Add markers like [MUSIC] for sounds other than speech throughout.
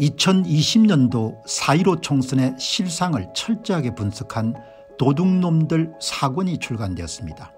2020년도 4.15 총선의 실상을 철저하게 분석한 도둑놈들 사권이 출간되었습니다.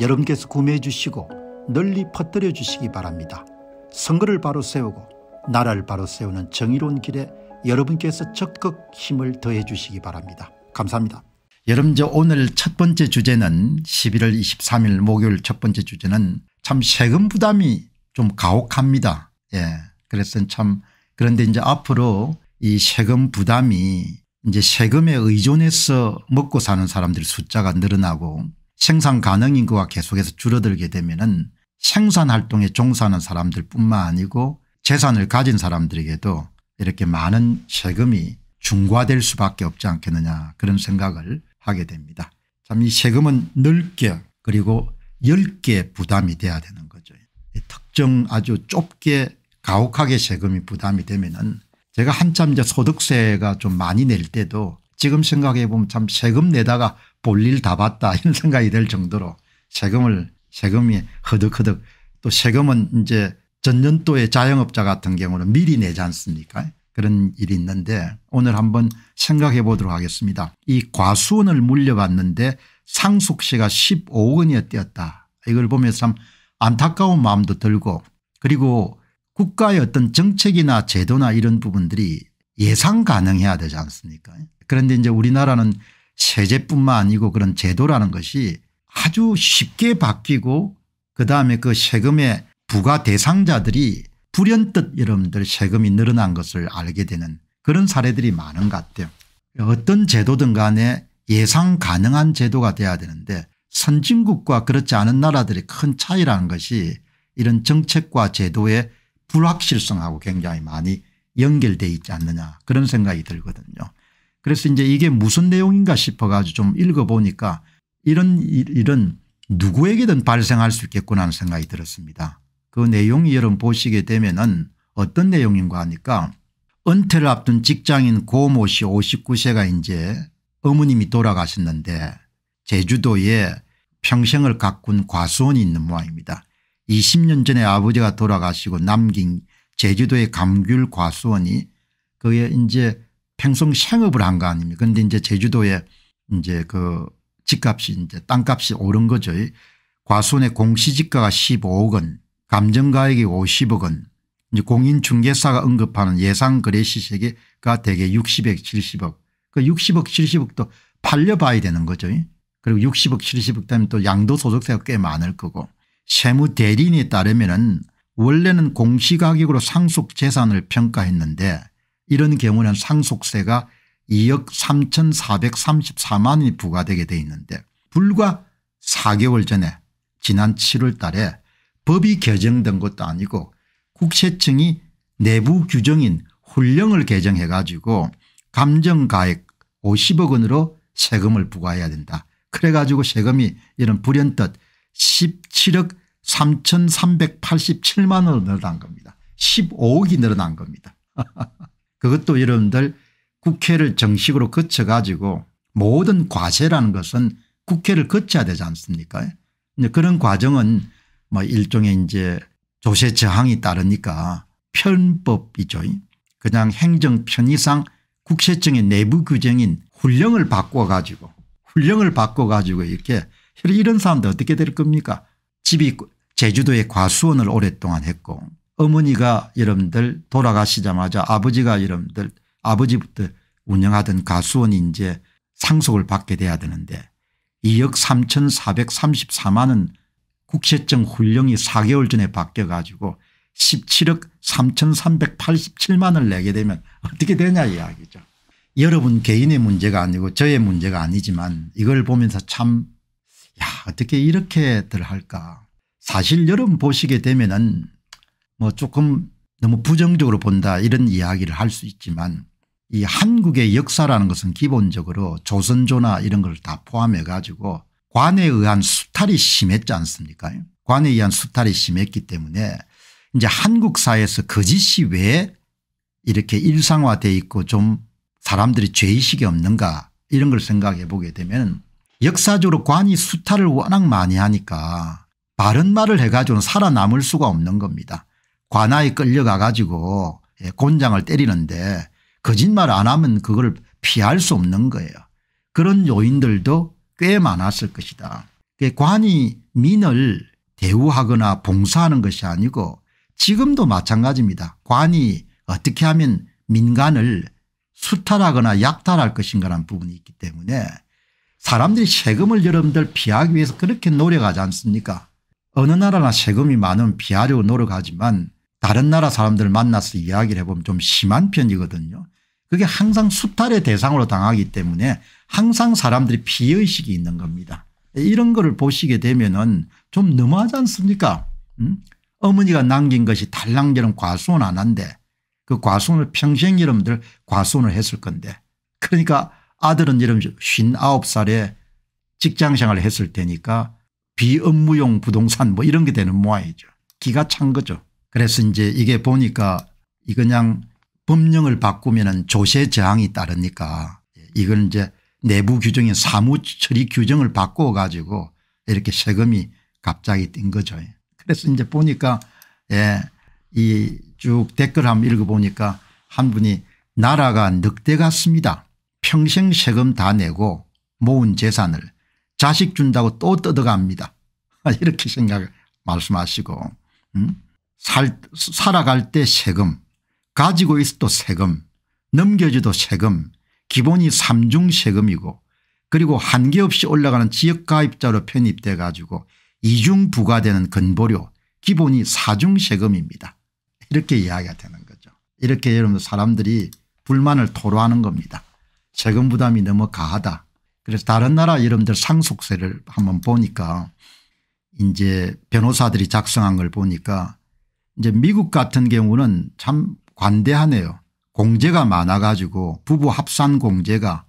여러분께서 구매해 주시고 널리 퍼뜨려 주시기 바랍니다. 선거를 바로 세우고 나라를 바로 세우는 정의로운 길에 여러분께서 적극 힘을 더해 주시기 바랍니다. 감사합니다. 여러분 저 오늘 첫 번째 주제는 11월 23일 목요일 첫 번째 주제는 참 세금 부담이 좀 가혹합니다. 예. 그래서 참 그런데 이제 앞으로 이 세금 부담이 이제 세금에 의존해서 먹고 사는 사람들 숫자가 늘어나고 생산 가능 인구가 계속해서 줄어들게 되면은 생산 활동에 종사하는 사람들 뿐만 아니고 재산을 가진 사람들에게도 이렇게 많은 세금이 중과될 수밖에 없지 않겠느냐 그런 생각을 하게 됩니다. 참 이 세금은 넓게 그리고 1 0 부담이 돼야 되는 거죠. 특정 아주 좁게 가혹하게 세금이 부담이 되면은 제가 한참 이제 소득세가 좀 많이 낼 때도 지금 생각해 보면 참 세금 내다가 볼일 다 봤다 이런 [LAUGHS] 생각이 될 정도로 세금을 세금이 허덕허덕 또 세금은 이제 전년도에 자영업자 같은 경우는 미리 내지 않습니까 그런 일이 있는데 오늘 한번 생각해 보도록 하겠습니다. 이 과수원을 물려받는데 상속세가 15억 원이었다. 이걸 보면서 참 안타까운 마음도 들고 그리고 국가의 어떤 정책이나 제도나 이런 부분들이 예상 가능해야 되지 않습니까 그런데 이제 우리나라는 세제뿐만 아니고 그런 제도라는 것이 아주 쉽게 바뀌고 그다음에 그 세금의 부과 대상자들이 불현듯 여러분들 세금이 늘어난 것을 알게 되는 그런 사례들이 많은 것 같아요. 어떤 제도든 간에 예상 가능한 제도가 돼야 되는데 선진국과 그렇지 않은 나라들의 큰 차이라는 것이 이런 정책과 제도의 불확실성하고 굉장히 많이 연결되어 있지 않느냐 그런 생각이 들거든요. 그래서 이제 이게 무슨 내용인가 싶어가지고 좀 읽어보니까 이런 일은 누구에게든 발생할 수 있겠구나 하는 생각이 들었습니다. 그 내용이 여러분 보시게 되면은 어떤 내용인가 하니까 은퇴를 앞둔 직장인 고모 씨 59세가 이제 어머님이 돌아가셨는데 제주도에 평생을 가꾼 과수원이 있는 모양입니다. 20년 전에 아버지가 돌아가시고 남긴 제주도의 감귤 과수원이 그게 이제 평생 생업을 한 거 아닙니까 그런데 이제 제주도에 이제 그 집값이 이제 땅값이 오른 거죠. 과수원의 공시지가가 15억 원 감정가액이 50억 원 이제 공인중개사가 언급하는 예상 거래 시세가 계 대개 60억 70억 그 60억 70억도 팔려봐야 되는 거죠. 그리고 60억 70억 되면 또 양도소득세가 꽤 많을 거고 세무 대리인에 따르면 원래는 공시가격으로 상속재산을 평가했는데 이런 경우는 상속세가 2억 3434만 원이 부과되게 돼 있는데 불과 4개월 전에 지난 7월 달에 법이 개정된 것도 아니고 국세청이 내부 규정인 훈령을 개정해 가지고 감정가액 50억 원으로 세금을 부과해야 된다. 그래 가지고 세금이 이런 불현듯 17억 3,387만 원으로 늘어난 겁니다. 15억이 늘어난 겁니다. [LAUGHS] 그것도 여러분들 국회를 정식으로 거쳐가지고 모든 과세라는 것은 국회를 거쳐야 되지 않습니까 그런 과정은 뭐 일종의 이제 조세 저항이 따르니까 편법이죠. 그냥 행정 편의상 국세청의 내부 규정인 훈령을 바꿔가지고 훈령을 바꿔가지고 이렇게 이런 사람들 어떻게 될 겁니까 집이 제주도의 과수원을 오랫동안 했고 어머니가 여러분들 돌아가시자마자 아버지가 여러분들 아버지부터 운영하던 가수원이 이제 상속을 받게 돼야 되는데 2억 3434만 원 국세청 훈령이 4개월 전에 바뀌어 가지고 17억 3387만 원을 내게 되면 어떻게 되냐 이야기죠. 여러분 개인의 문제가 아니고 저의 문제가 아니지만 이걸 보면서 참야 어떻게 이렇게들 할까 사실 여러분 보시게 되면은 뭐 조금 너무 부정적으로 본다 이런 이야기를 할 수 있지만 이 한국의 역사라는 것은 기본적으로 조선조나 이런 걸 다 포함해 가지고 관에 의한 수탈이 심했지 않습니까 관에 의한 수탈이 심했기 때문에 이제 한국 사회에서 거짓이 그 왜 이렇게 일상화돼 있고 좀 사람들이 죄의식이 없는가 이런 걸 생각해 보게 되면 역사적으로 관이 수탈을 워낙 많이 하니까 바른 말을 해가지고는 살아남을 수가 없는 겁니다. 관아에 끌려가 가지고 예, 곤장을 때리는데 거짓말 안 하면 그걸 피할 수 없는 거예요. 그런 요인들도 꽤 많았을 것이다. 관이 민을 대우하거나 봉사하는 것이 아니고 지금도 마찬가지입니다. 관이 어떻게 하면 민간을 수탈하거나 약탈할 것인가라는 부분이 있기 때문에 사람들이 세금을 여러분들 피하기 위해서 그렇게 노력하지 않습니까 어느 나라나 세금이 많은비하려고 노력하지만 다른 나라 사람들 만나서 이야기를 해보면 좀 심한 편이거든요. 그게 항상 수탈의 대상으로 당하기 때문에 항상 사람들이 피의식이 있는 겁니다. 이런 거를 보시게 되면 은좀 너무하지 않습니까 음? 어머니가 남긴 것이 달랑처럼 과수원 안 한데 그 과수원을 평생 여러분들 과수원을 했을 건데 그러니까 아들은 여러분 59살에 직장생활을 했을 테니까 비업무용 부동산 뭐 이런 게 되는 모양이죠. 기가 찬 거죠. 그래서 이제 이게 보니까 이 그냥 법령을 바꾸면 조세 저항이 따르니까 이걸 이제 내부 규정인 사무처리 규정을 바꿔 가지고 이렇게 세금이 갑자기 뛴 거죠. 그래서 이제 보니까 예, 이 쭉 댓글 한번 읽어보니까 한 분이 나라가 늑대 같습니다. 평생 세금 다 내고 모은 재산을 자식 준다고 또떠들어갑니다 [LAUGHS] 이렇게 생각 말씀하시고 음? 살, 살아갈 때 세금 가지고 있어도 세금 넘겨지도 세금 기본이 삼중 세금이고 그리고 한계 없이 올라가는 지역가입자로 편입돼 가지고 이중 부과되는 근보료 기본이 사중 세금입니다. 이렇게 이야기가 되는 거죠. 이렇게 여러분 사람들이 불만을 토로하는 겁니다. 세금 부담이 너무 가하다. 그래서 다른 나라 여러분들 상속세를 한번 보니까 이제 변호사들이 작성한 걸 보니까 이제 미국 같은 경우는 참 관대하네요. 공제가 많아 가지고 부부 합산 공제가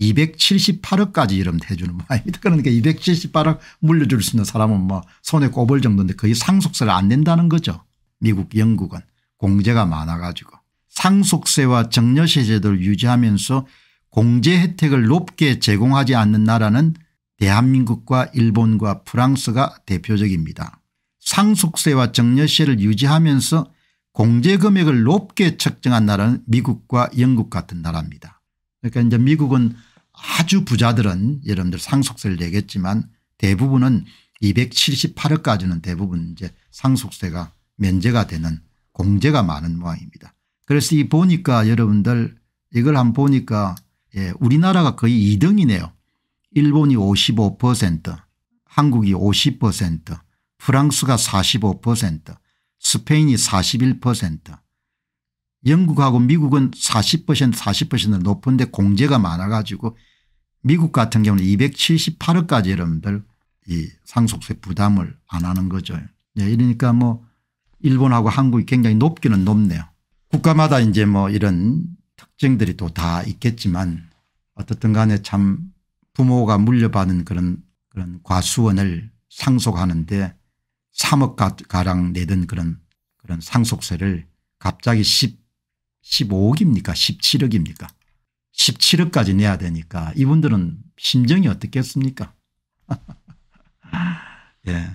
278억까지 이름 해주는 모양입니다. 그러니까 278억 물려줄 수 있는 사람은 뭐 손에 꼽을 정도인데 거의 상속세를 안 낸다는 거죠. 미국 영국은 공제가 많아 가지고 상속세와 정려세 제도를 유지하면서 공제 혜택을 높게 제공하지 않는 나라는 대한민국과 일본과 프랑스가 대표적입니다. 상속세와 정여세를 유지하면서 공제금액을 높게 책정한 나라는 미국과 영국 같은 나라입니다. 그러니까 이제 미국은 아주 부자들은 여러분들 상속세를 내겠지만 대부분은 278억까지는 대부분 이제 상속세가 면제가 되는 공제가 많은 모양입니다. 그래서 이 보니까 여러분들 이걸 한번 보니까 예, 우리나라가 거의 2등이네요. 일본이 55%, 한국이 50%, 프랑스가 45%, 스페인이 41%, 영국하고 미국은 40% 40%는 높은데 공제가 많아가지고 미국 같은 경우는 278억까지 여러분들 이 상속세 부담을 안 하는 거죠. 예, 이러니까 뭐 일본하고 한국이 굉장히 높기는 높네요. 국가마다 이제 뭐 이런 특징들이 또 다 있겠지만 어떻든 간에 참 부모가 물려받은 그런 그런 과수원을 상속하는데 3억가량 내던 그런 그런 상속세를 갑자기 10, 15억입니까 17억입니까 17억까지 내야 되니까 이분들은 심정이 어떻겠습니까 [LAUGHS] 예.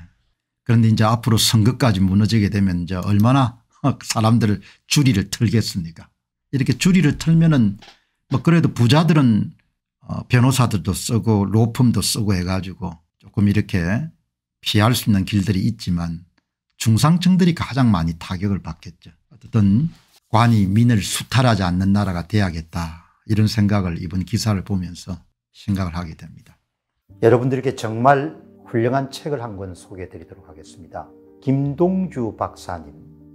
그런데 이제 앞으로 선거까지 무너지게 되면 이제 얼마나 [LAUGHS] 사람들 을줄이를 틀겠습니까 이렇게 줄이를 틀면은 뭐 그래도 부자들은 어 변호사들도 쓰고 로펌도 쓰고 해가지고 조금 이렇게 피할 수 있는 길들이 있지만 중상층들이 가장 많이 타격을 받겠죠. 어든 관이 민을 수탈하지 않는 나라가 돼야겠다 이런 생각을 이번 기사를 보면서 생각을 하게 됩니다. 여러분들께 정말 훌륭한 책을 한 권 소개해 드리도록 하겠습니다. 김동주 박사님